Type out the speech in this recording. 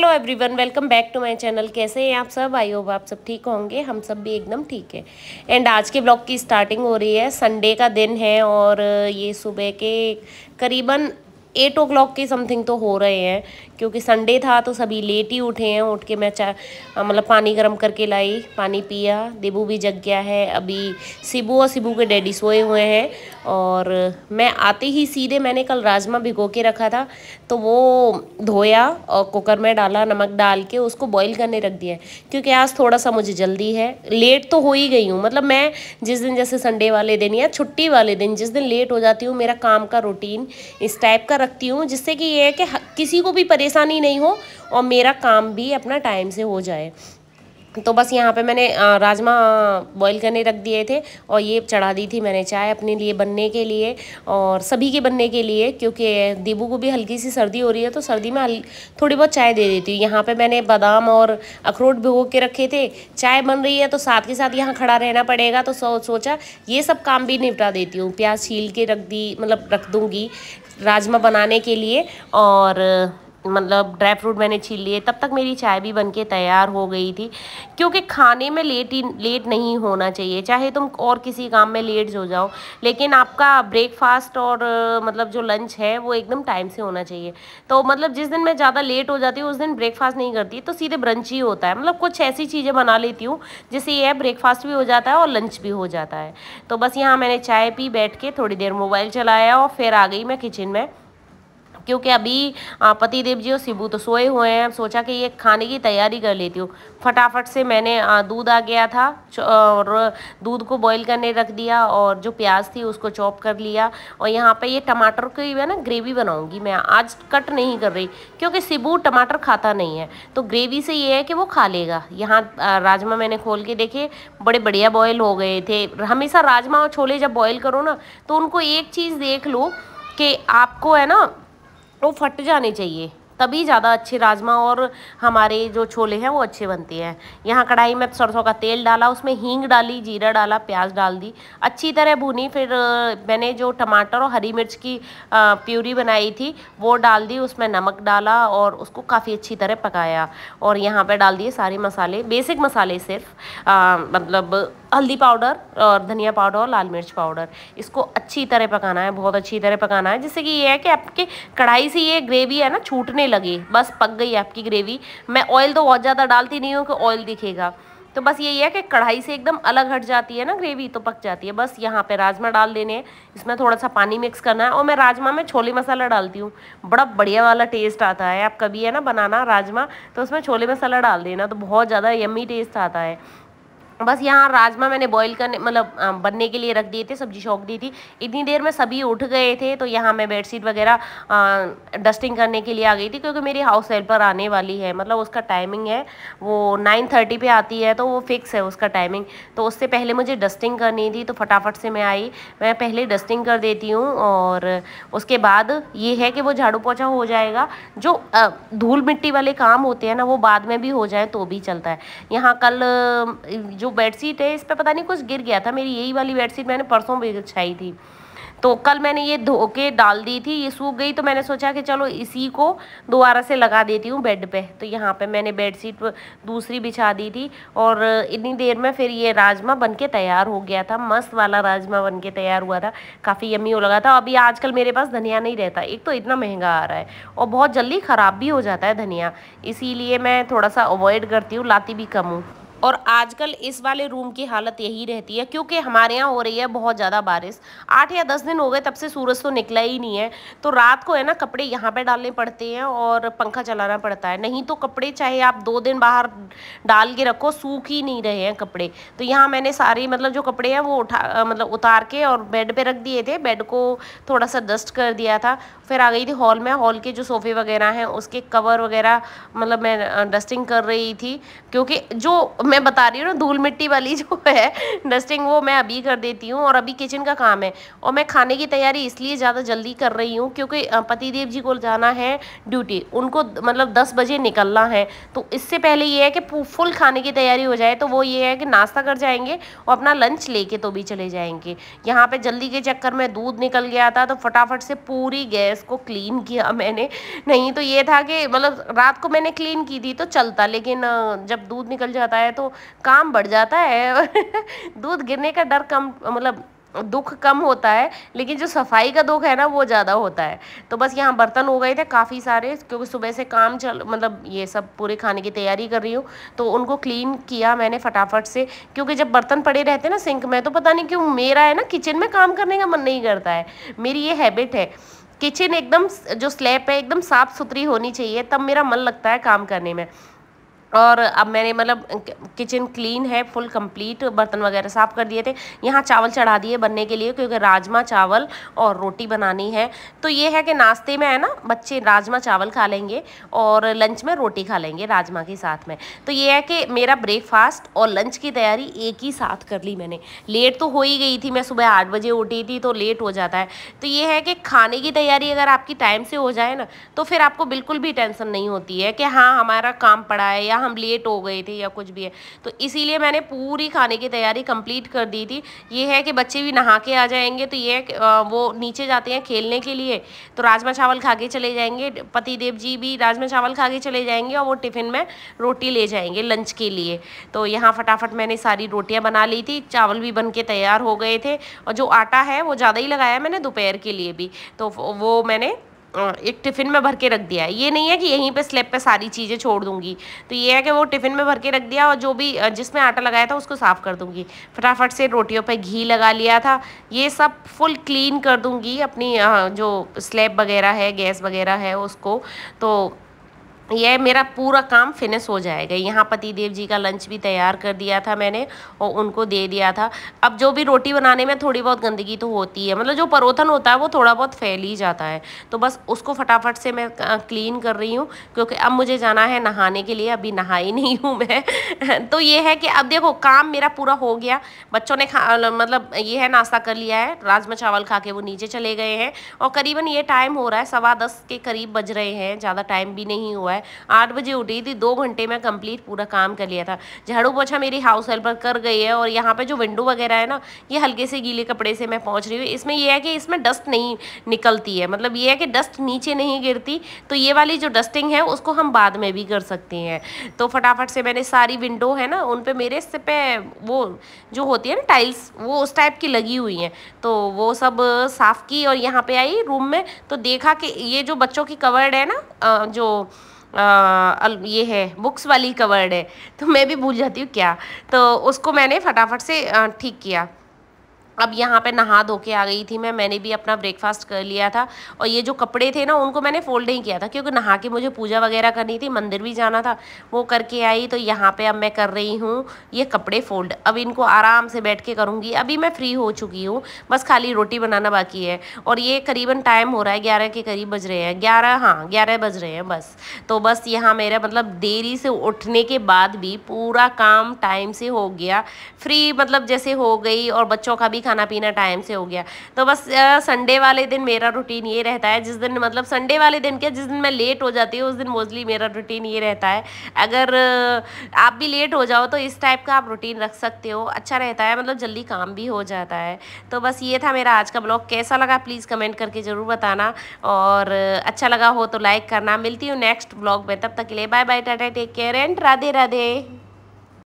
hello everyone welcome back to my channel कैसे हैं आप सब आई होप आप सब ठीक होंगे हम सब भी एकदम ठीक है एंड आज के ब्लॉग की स्टार्टिंग हो रही है संडे का दिन है और ये सुबह के करीबन एट ओ क्लॉक के समथिंग तो हो रहे हैं क्योंकि संडे था तो सभी लेट ही उठे हैं उठ के मैं चा मतलब पानी गर्म करके लाई पानी पिया दिबू भी जग गया है अभी सिबू और सिबू के डैडी सोए हुए हैं और मैं आते ही सीधे मैंने कल राजमा भिगो के रखा था तो वो धोया और कुकर में डाला नमक डाल के उसको बॉईल करने रख दिया क्योंकि आज थोड़ा सा मुझे जल्दी है लेट तो हो ही गई हूँ मतलब मैं जिस दिन जैसे संडे वाले दिन या छुट्टी वाले दिन जिस दिन लेट हो जाती हूँ मेरा काम का रूटीन इस टाइप का रखती हूँ जिससे कि ये है कि किसी को भी परेशान परेशानी नहीं हो और मेरा काम भी अपना टाइम से हो जाए तो बस यहाँ पे मैंने राजमा बॉईल करने रख दिए थे और ये चढ़ा दी थी मैंने चाय अपने लिए बनने के लिए और सभी के बनने के लिए क्योंकि दीबू को भी हल्की सी सर्दी हो रही है तो सर्दी में थोड़ी बहुत चाय दे देती हूँ यहाँ पे मैंने बादाम और अखरोट भिगो के रखे थे चाय बन रही है तो साथ के साथ यहाँ खड़ा रहना पड़ेगा तो सो, सोचा ये सब काम भी निपटा देती हूँ प्याज छील के रख दी मतलब रख दूँगी राजमा बनाने के लिए और मतलब ड्राई फ्रूट मैंने छील लिए तब तक मेरी चाय भी बनके तैयार हो गई थी क्योंकि खाने में लेट ही लेट नहीं होना चाहिए चाहे तुम और किसी काम में लेट हो जाओ लेकिन आपका ब्रेकफास्ट और मतलब जो लंच है वो एकदम टाइम से होना चाहिए तो मतलब जिस दिन मैं ज़्यादा लेट हो जाती हूँ उस दिन ब्रेकफास्ट नहीं करती तो सीधे ब्रंच ही होता है मतलब कुछ ऐसी चीज़ें बना लेती हूँ जिससे यह ब्रेकफास्ट भी हो जाता है और लंच भी हो जाता है तो बस यहाँ मैंने चाय पी बैठ के थोड़ी देर मोबाइल चलाया और फिर आ गई मैं किचन में क्योंकि अभी पति देव जी और शिबू तो सोए हुए हैं सोचा कि ये खाने की तैयारी कर लेती हूँ फटाफट से मैंने दूध आ गया था और दूध को बॉईल करने रख दिया और जो प्याज थी उसको चॉप कर लिया और यहाँ पे ये टमाटर की है ना ग्रेवी बनाऊँगी मैं आज कट नहीं कर रही क्योंकि शिबू टमाटर खाता नहीं है तो ग्रेवी से ये है कि वो खा लेगा यहाँ राजमा मैंने खोल के देखे बड़े बढ़िया बॉयल हो गए थे हमेशा राजमा और छोले जब बॉयल करो ना तो उनको एक चीज़ देख लो कि आपको है ना वो फट जाने चाहिए तभी ज़्यादा अच्छे राजमा और हमारे जो छोले हैं वो अच्छे बनते हैं यहाँ कढ़ाई में सरसों का तेल डाला उसमें हींग डाली जीरा डाला प्याज डाल दी अच्छी तरह भुनी फिर मैंने जो टमाटर और हरी मिर्च की प्यूरी बनाई थी वो डाल दी उसमें नमक डाला और उसको काफ़ी अच्छी तरह पकाया और यहाँ पर डाल दिए सारे मसाले बेसिक मसाले सिर्फ मतलब हल्दी पाउडर और धनिया पाउडर और लाल मिर्च पाउडर इसको अच्छी तरह पकाना है बहुत अच्छी तरह पकाना है जिससे कि ये है कि आपके कढ़ाई से ये ग्रेवी है ना छूटने नहीं लगे बस पक गई आपकी ग्रेवी मैं ऑयल तो बहुत ज़्यादा डालती नहीं हूँ कि ऑयल दिखेगा तो बस यही है कि कढ़ाई से एकदम अलग हट जाती है ना ग्रेवी तो पक जाती है बस यहाँ पे राजमा डाल देने हैं इसमें थोड़ा सा पानी मिक्स करना है और मैं राजमा में छोले मसाला डालती हूँ बड़ा बढ़िया वाला टेस्ट आता है आप कभी है ना बनाना राजमा तो उसमें छोले मसाला डाल देना तो बहुत ज़्यादा यम्मी टेस्ट आता है बस यहाँ राजमा मैंने बॉईल करने मतलब बनने के लिए रख दिए थे सब्जी शौक दी थी इतनी देर में सभी उठ गए थे तो यहाँ मैं बेडशीट वगैरह डस्टिंग करने के लिए आ गई थी क्योंकि मेरी हाउस हेल्पर आने वाली है मतलब उसका टाइमिंग है वो नाइन थर्टी पर आती है तो वो फिक्स है उसका टाइमिंग तो उससे पहले मुझे डस्टिंग करनी थी तो फटाफट से मैं आई मैं पहले डस्टिंग कर देती हूँ और उसके बाद ये है कि वो झाड़ू पोछा हो जाएगा जो धूल मिट्टी वाले काम होते हैं ना वो बाद में भी हो जाए तो भी चलता है यहाँ कल जो बेड बेडशीट है इस पर पता नहीं कुछ गिर गया था मेरी यही वाली बेडशीट मैंने परसों भी बिछाई थी तो कल मैंने ये धो के डाल दी थी ये सूख गई तो मैंने सोचा कि चलो इसी को दोबारा से लगा देती हूँ बेड पे तो यहाँ पे मैंने बेडशीट दूसरी बिछा दी थी और इतनी देर में फिर ये राजमा बन के तैयार हो गया था मस्त वाला राजमा बन के तैयार हुआ था काफ़ी यमी हो लगा था अभी आजकल मेरे पास धनिया नहीं रहता एक तो इतना महंगा आ रहा है और बहुत जल्दी ख़राब भी हो जाता है धनिया इसीलिए मैं थोड़ा सा अवॉइड करती हूँ लाती भी कम हूँ और आजकल इस वाले रूम की हालत यही रहती है क्योंकि हमारे यहाँ हो रही है बहुत ज़्यादा बारिश आठ या दस दिन हो गए तब से सूरज तो निकला ही नहीं है तो रात को है ना कपड़े यहाँ पर डालने पड़ते हैं और पंखा चलाना पड़ता है नहीं तो कपड़े चाहे आप दो दिन बाहर डाल के रखो सूख ही नहीं रहे हैं कपड़े तो यहाँ मैंने सारे मतलब जो कपड़े हैं वो उठा मतलब उतार के और बेड पर रख दिए थे बेड को थोड़ा सा डस्ट कर दिया था फिर आ गई थी हॉल में हॉल के जो सोफ़े वगैरह हैं उसके कवर वगैरह मतलब मैं डस्टिंग कर रही थी क्योंकि जो मैं बता रही हूँ ना धूल मिट्टी वाली जो है डस्टिंग वो मैं अभी कर देती हूँ और अभी किचन का काम है और मैं खाने की तैयारी इसलिए ज़्यादा जल्दी कर रही हूँ क्योंकि पतिदेव जी को जाना है ड्यूटी उनको मतलब दस बजे निकलना है तो इससे पहले ये है कि फुल खाने की तैयारी हो जाए तो वो ये है कि नाश्ता कर जाएंगे और अपना लंच लेके तो भी चले जाएंगे यहाँ पर जल्दी के चक्कर में दूध निकल गया था तो फटाफट से पूरी गैस को क्लीन किया मैंने नहीं तो ये था कि मतलब रात को मैंने क्लीन की थी तो चलता लेकिन जब दूध निकल जाता है तो तो काम बढ़ जाता है दूध गिरने का डर कम मतलब दुख कम होता है लेकिन जो सफाई का दुख है ना वो ज़्यादा होता है तो बस यहाँ बर्तन हो गए थे काफ़ी सारे क्योंकि सुबह से काम चल मतलब ये सब पूरे खाने की तैयारी कर रही हूँ तो उनको क्लीन किया मैंने फटाफट से क्योंकि जब बर्तन पड़े रहते हैं ना सिंक में तो पता नहीं क्यों मेरा है ना किचन में काम करने का मन नहीं करता है मेरी ये हैबिट है किचन एकदम जो स्लैब है एकदम साफ़ सुथरी होनी चाहिए तब मेरा मन लगता है काम करने में और अब मैंने मतलब किचन क्लीन है फुल कंप्लीट बर्तन वगैरह साफ़ कर दिए थे यहाँ चावल चढ़ा दिए बनने के लिए क्योंकि राजमा चावल और रोटी बनानी है तो ये है कि नाश्ते में है ना बच्चे राजमा चावल खा लेंगे और लंच में रोटी खा लेंगे राजमा के साथ में तो ये है कि मेरा ब्रेकफास्ट और लंच की तैयारी एक ही साथ कर ली मैंने लेट तो हो ही गई थी मैं सुबह आठ बजे उठी थी तो लेट हो जाता है तो ये है कि खाने की तैयारी अगर आपकी टाइम से हो जाए ना तो फिर आपको बिल्कुल भी टेंसन नहीं होती है कि हाँ हमारा काम पड़ा है या हम लेट हो गए थे या कुछ भी है तो इसीलिए मैंने पूरी खाने की तैयारी कंप्लीट कर दी थी ये है कि बच्चे भी नहा के आ जाएंगे तो ये वो नीचे जाते हैं खेलने के लिए तो राजमा चावल खा के चले जाएंगे पति देव जी भी राजमा चावल खा के चले जाएंगे और वो टिफ़िन में रोटी ले जाएंगे लंच के लिए तो यहाँ फटाफट मैंने सारी रोटियाँ बना ली थी चावल भी बन के तैयार हो गए थे और जो आटा है वो ज़्यादा ही लगाया मैंने दोपहर के लिए भी तो वो मैंने एक टिफ़िन में भर के रख दिया है ये नहीं है कि यहीं पे स्लेब पे सारी चीज़ें छोड़ दूंगी तो ये है कि वो टिफ़िन में भर के रख दिया और जो भी जिसमें आटा लगाया था उसको साफ़ कर दूंगी फटाफट से रोटियों पे घी लगा लिया था ये सब फुल क्लीन कर दूंगी अपनी जो स्लेब वगैरह है गैस वगैरह है उसको तो ये मेरा पूरा काम फिनिश हो जाएगा यहाँ पति देव जी का लंच भी तैयार कर दिया था मैंने और उनको दे दिया था अब जो भी रोटी बनाने में थोड़ी बहुत गंदगी तो होती है मतलब जो परोथन होता है वो थोड़ा बहुत फैल ही जाता है तो बस उसको फटाफट से मैं क्लीन कर रही हूँ क्योंकि अब मुझे जाना है नहाने के लिए अभी नहाई नहीं हूँ मैं तो ये है कि अब देखो काम मेरा पूरा हो गया बच्चों ने खा मतलब ये है नाश्ता कर लिया है राजमा चावल खा के वो नीचे चले गए हैं और करीबन ये टाइम हो रहा है सवा दस के करीब बज रहे हैं ज़्यादा टाइम भी नहीं हुआ है है आठ बजे उठी थी दो घंटे में कंप्लीट पूरा काम कर लिया था झाड़ू पोछा मेरी हाउस हेल्पर कर गई है और यहाँ पर जो विंडो वगैरह है ना ये हल्के से गीले कपड़े से मैं पहुँच रही हूँ इसमें यह है कि इसमें डस्ट नहीं निकलती है मतलब ये है कि डस्ट नीचे नहीं गिरती तो ये वाली जो डस्टिंग है उसको हम बाद में भी कर सकते हैं तो फटाफट से मैंने सारी विंडो है ना उन पर मेरे से पे वो जो होती है ना टाइल्स वो उस टाइप की लगी हुई हैं तो वो सब साफ़ की और यहाँ पे आई रूम में तो देखा कि ये जो बच्चों की कवर्ड है ना जो आ, ये है बुक्स वाली कवर्ड है तो मैं भी भूल जाती हूँ क्या तो उसको मैंने फटाफट से ठीक किया अब यहाँ पे नहा धो के आ गई थी मैं मैंने भी अपना ब्रेकफास्ट कर लिया था और ये जो कपड़े थे ना उनको मैंने फोल्ड नहीं किया था क्योंकि नहा के मुझे पूजा वगैरह करनी थी मंदिर भी जाना था वो करके आई तो यहाँ पे अब मैं कर रही हूँ ये कपड़े फोल्ड अब इनको आराम से बैठ के करूँगी अभी मैं फ्री हो चुकी हूँ बस खाली रोटी बनाना बाकी है और ये करीबन टाइम हो रहा है ग्यारह के करीब बज रहे हैं ग्यारह हाँ ग्यारह बज रहे हैं बस तो बस यहाँ मेरा मतलब देरी से उठने के बाद भी पूरा काम टाइम से हो गया फ्री मतलब जैसे हो गई और बच्चों का भी खाना पीना टाइम से हो गया तो बस संडे वाले दिन मेरा रूटीन ये रहता है जिस दिन मतलब संडे वाले दिन क्या जिस दिन मैं लेट हो जाती हूँ उस दिन मोस्टली मेरा रूटीन ये रहता है अगर आप भी लेट हो जाओ तो इस टाइप का आप रूटीन रख सकते हो अच्छा रहता है मतलब जल्दी काम भी हो जाता है तो बस ये था मेरा आज का ब्लॉग कैसा लगा प्लीज़ कमेंट करके ज़रूर बताना और अच्छा लगा हो तो लाइक करना मिलती हूँ नेक्स्ट ब्लॉग में तब तक के लिए bye bye tata take care and Radhe Radhe